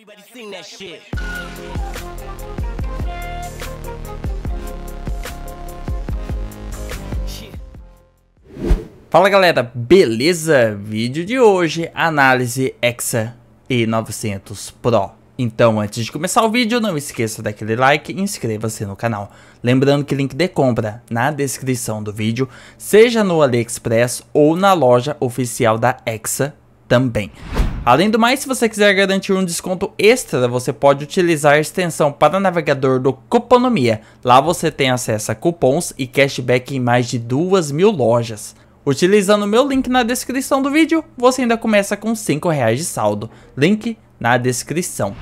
Everybody sing that shit. Fala galera, beleza? Vídeo de hoje, análise Exa E900 Pro. Então, antes de começar o vídeo, não esqueça daquele like e inscreva-se no canal. Lembrando que link de compra na descrição do vídeo, seja no AliExpress ou na loja oficial da Exa também. Além do mais, se você quiser garantir um desconto extra, você pode utilizar a extensão para navegador do Cuponomia. Lá você tem acesso a cupons e cashback em mais de duas mil lojas. Utilizando o meu link na descrição do vídeo, você ainda começa com 5 reais de saldo. Link na descrição.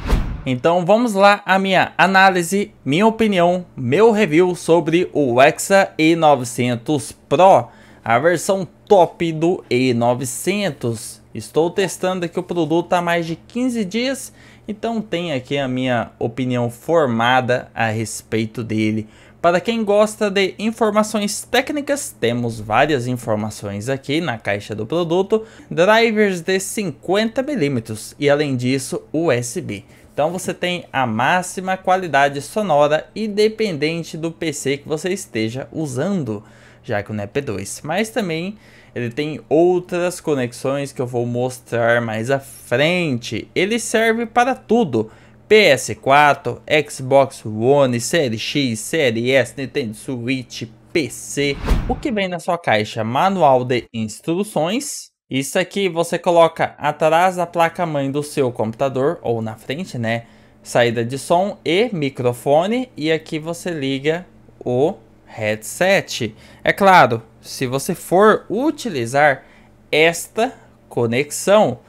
Então vamos lá a minha análise, minha opinião, meu review sobre o Hexa E900 Pro, a versão top do E900. Estou testando aqui o produto tá há mais de 15 dias, então tem aqui a minha opinião formada a respeito dele. Para quem gosta de informações técnicas, temos várias informações aqui na caixa do produto, drivers de 50mm e além disso USB. Então você tem a máxima qualidade sonora independente do PC que você esteja usando, já que o NEP 2, mas também ele tem outras conexões que eu vou mostrar mais à frente. Ele serve para tudo. PS4, Xbox One, Série X, Série S, Nintendo Switch, PC. O que vem na sua caixa? Manual de instruções. Isso aqui você coloca atrás da placa-mãe do seu computador, ou na frente, né? Saída de som e microfone. E aqui você liga o headset. É claro, se você for utilizar esta conexão.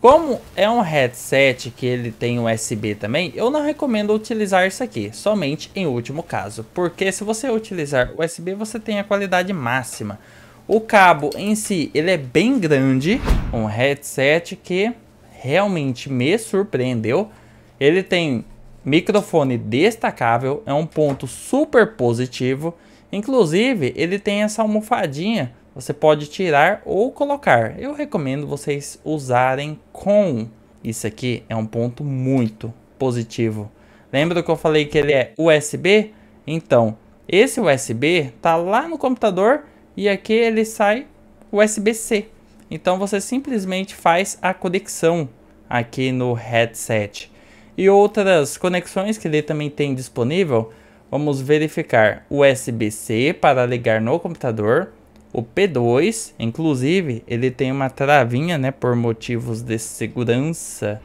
Como é um headset que ele tem USB também, eu não recomendo utilizar isso aqui, somente em último caso. Porque se você utilizar USB, você tem a qualidade máxima. O cabo em si, ele é bem grande, um headset que realmente me surpreendeu. Ele tem Microfone destacável é um ponto super positivo. Inclusive, ele tem essa almofadinha, você pode tirar ou colocar. Eu recomendo vocês usarem com. Isso aqui é um ponto muito positivo. Lembra que eu falei que ele é USB? Então, esse USB tá lá no computador e aqui ele sai USB-C. Então você simplesmente faz a conexão aqui no headset e outras conexões que ele também tem disponível. Vamos verificar USB-C para ligar no computador, o P2, inclusive ele tem uma travinha, né, por motivos de segurança.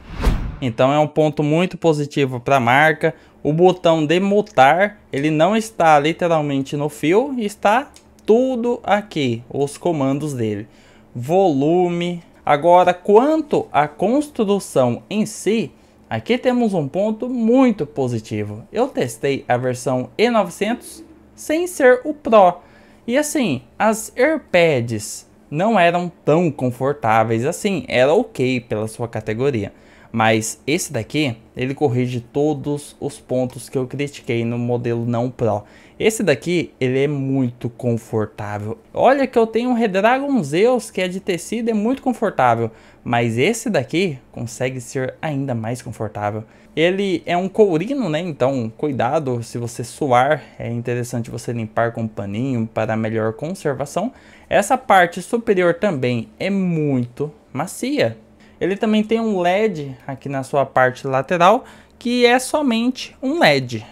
Então é um ponto muito positivo para a marca. O botão de mutar, ele não está literalmente no fio, está tudo aqui, os comandos dele. Volume. Agora, quanto à construção em si, Aqui temos um ponto muito positivo. Eu testei a versão E900 sem ser o Pro. E assim, as AirPads não eram tão confortáveis assim, era ok pela sua categoria. Mas esse daqui, ele corrige todos os pontos que eu critiquei no modelo não Pro. Esse daqui, ele é muito confortável. Olha que eu tenho um Redragon Zeus, que é de tecido, é muito confortável. Mas esse daqui consegue ser ainda mais confortável. Ele é um courino, né? Então, cuidado se você suar. É interessante você limpar com um paninho para melhor conservação. Essa parte superior também é muito macia. Ele também tem um LED aqui na sua parte lateral, que é somente um LED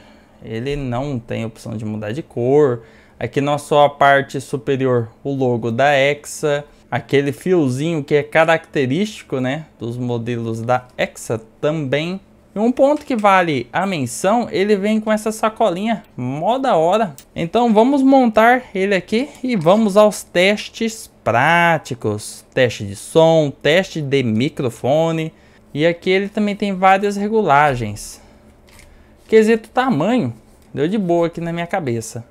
ele não tem opção de mudar de cor. Aqui não só a parte superior, o logo da Hexa, aquele fiozinho que é característico, né, dos modelos da Hexa também. E um ponto que vale a menção, ele vem com essa sacolinha, mó da hora. Então vamos montar ele aqui e vamos aos testes práticos. Teste de som, teste de microfone. E aqui ele também tem várias regulagens. Quesito tamanho, deu de boa aqui na minha cabeça.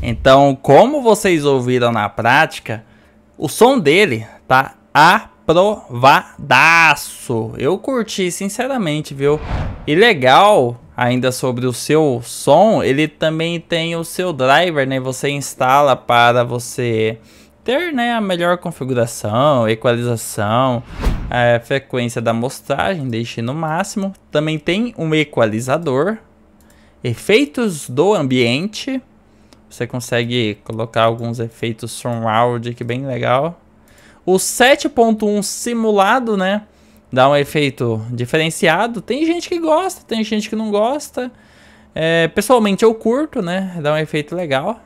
Então, como vocês ouviram na prática, o som dele tá aprovadaço. Eu curti, sinceramente, viu? E legal ainda sobre o seu som, ele também tem o seu driver, né? Você instala para você ter né, a melhor configuração, equalização, a frequência da amostragem, deixe no máximo. Também tem um equalizador, efeitos do ambiente, você consegue colocar alguns efeitos surround que bem legal. O 7.1 simulado, né? Dá um efeito diferenciado. Tem gente que gosta, tem gente que não gosta. É, pessoalmente eu curto, né? Dá um efeito legal.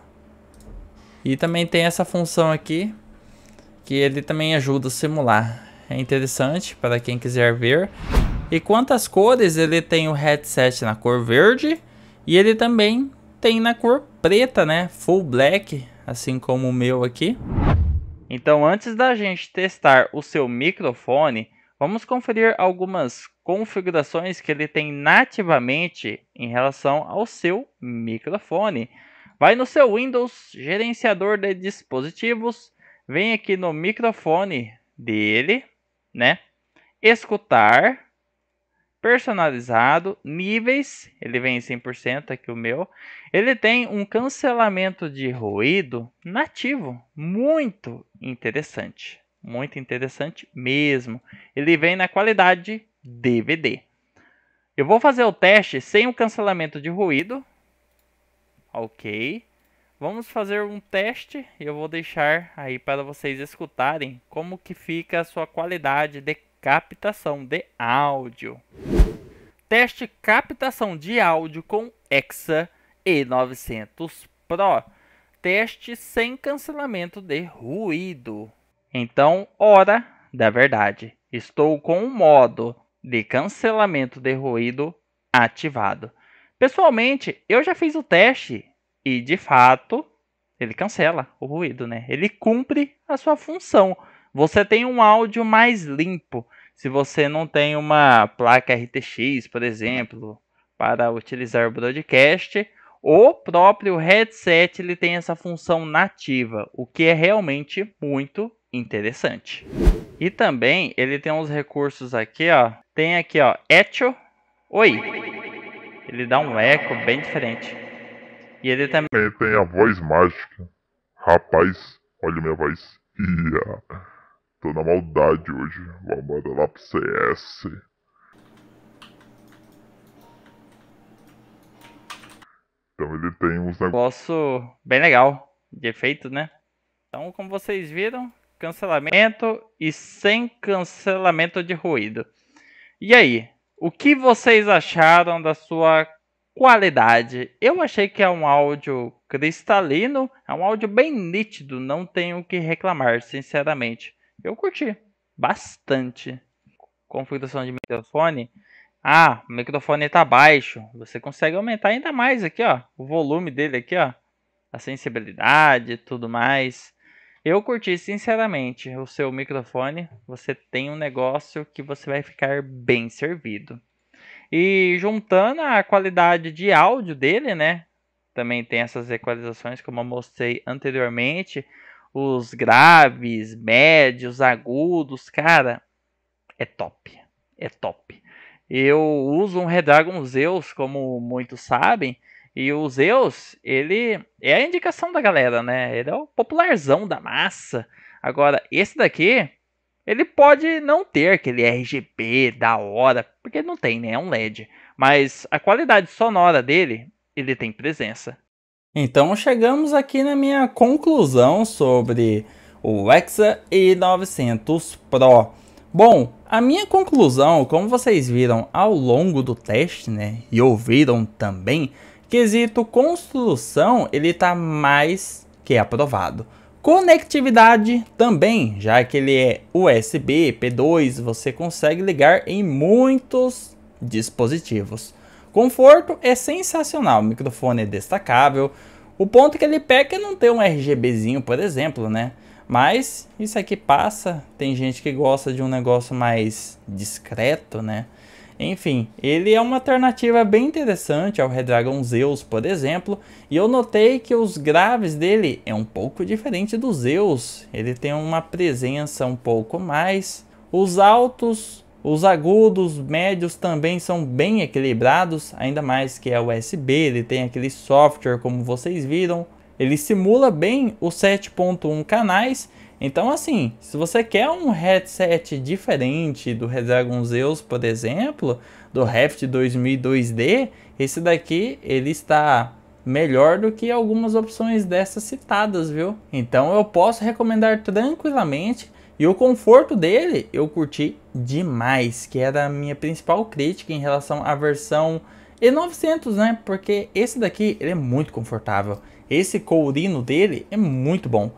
E também tem essa função aqui, que ele também ajuda a simular. É interessante para quem quiser ver. E quantas cores ele tem o headset na cor verde e ele também tem na cor preta, né? Full black, assim como o meu aqui. Então, antes da gente testar o seu microfone, vamos conferir algumas configurações que ele tem nativamente em relação ao seu microfone. Vai no seu Windows, gerenciador de dispositivos, vem aqui no microfone dele, né? Escutar, personalizado, níveis, ele vem em 100% aqui o meu. Ele tem um cancelamento de ruído nativo, muito interessante, muito interessante mesmo. Ele vem na qualidade DVD. Eu vou fazer o teste sem o cancelamento de ruído. OK. Vamos fazer um teste, e eu vou deixar aí para vocês escutarem como que fica a sua qualidade de captação de áudio. Teste captação de áudio com Hexa E900 Pro. Teste sem cancelamento de ruído. Então, hora da verdade. Estou com o modo de cancelamento de ruído ativado. Pessoalmente, eu já fiz o teste e de fato ele cancela o ruído, né? Ele cumpre a sua função você tem um áudio mais limpo. Se você não tem uma placa RTX, por exemplo, para utilizar o broadcast, o próprio headset ele tem essa função nativa, o que é realmente muito interessante. E também ele tem uns recursos aqui, ó. Tem aqui, ó, Echo. Oi. Ele dá um eco bem diferente. E ele também ele tem a voz mágica. Rapaz, olha minha voz. Yeah. Tô na maldade hoje. Vambora lá pro CS. Então ele tem uns negócio bem legal de efeito, né? Então, como vocês viram, cancelamento e sem cancelamento de ruído. E aí, o que vocês acharam da sua qualidade? Eu achei que é um áudio cristalino, é um áudio bem nítido, não tenho o que reclamar, sinceramente. Eu curti bastante. Configuração de microfone. Ah, o microfone está baixo. Você consegue aumentar ainda mais aqui, ó. O volume dele aqui, ó. A sensibilidade e tudo mais. Eu curti, sinceramente, o seu microfone. Você tem um negócio que você vai ficar bem servido. E juntando a qualidade de áudio dele, né? Também tem essas equalizações, como eu mostrei anteriormente os graves, médios, agudos, cara, é top, é top. Eu uso um Redragon Zeus, como muitos sabem, e o Zeus, ele é a indicação da galera, né? Ele é o popularzão da massa. Agora, esse daqui, ele pode não ter aquele RGB da hora, porque não tem, né? É um LED. Mas a qualidade sonora dele, ele tem presença. Então chegamos aqui na minha conclusão sobre o Hexa E900 Pro. Bom, a minha conclusão, como vocês viram ao longo do teste, né, e ouviram também, quesito construção, ele tá mais que aprovado. Conectividade também, já que ele é USB, P2, você consegue ligar em muitos dispositivos. Conforto é sensacional, o microfone é destacável. O ponto é que ele peca é não ter um RGBzinho, por exemplo, né? Mas isso aqui passa, tem gente que gosta de um negócio mais discreto, né? Enfim, ele é uma alternativa bem interessante ao Redragon Zeus, por exemplo, e eu notei que os graves dele é um pouco diferente do Zeus, ele tem uma presença um pouco mais. Os altos os agudos médios também são bem equilibrados, ainda mais que é USB, ele tem aquele software como vocês viram. Ele simula bem os 7.1 canais, então assim, se você quer um headset diferente do Redragon Zeus, por exemplo, do Raft 2002D, esse daqui ele está melhor do que algumas opções dessas citadas, viu? Então eu posso recomendar tranquilamente e o conforto dele eu curti demais, que era a minha principal crítica em relação à versão E900, né? Porque esse daqui ele é muito confortável. Esse courino dele é muito bom.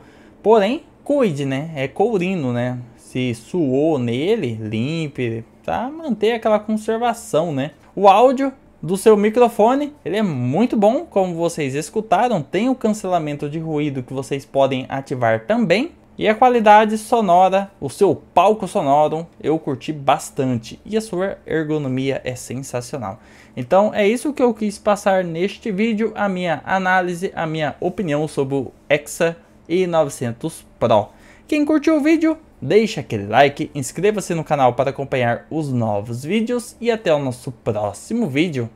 Porém, cuide, né? É courino, né? Se suou nele, limpe, tá? Manter aquela conservação, né? O áudio do seu microfone, ele é muito bom, como vocês escutaram, tem o cancelamento de ruído que vocês podem ativar também. E a qualidade sonora, o seu palco sonoro, eu curti bastante. E a sua ergonomia é sensacional. Então é isso que eu quis passar neste vídeo, a minha análise, a minha opinião sobre o Exa e 900 Pro. Quem curtiu o vídeo, deixa aquele like, inscreva-se no canal para acompanhar os novos vídeos e até o nosso próximo vídeo.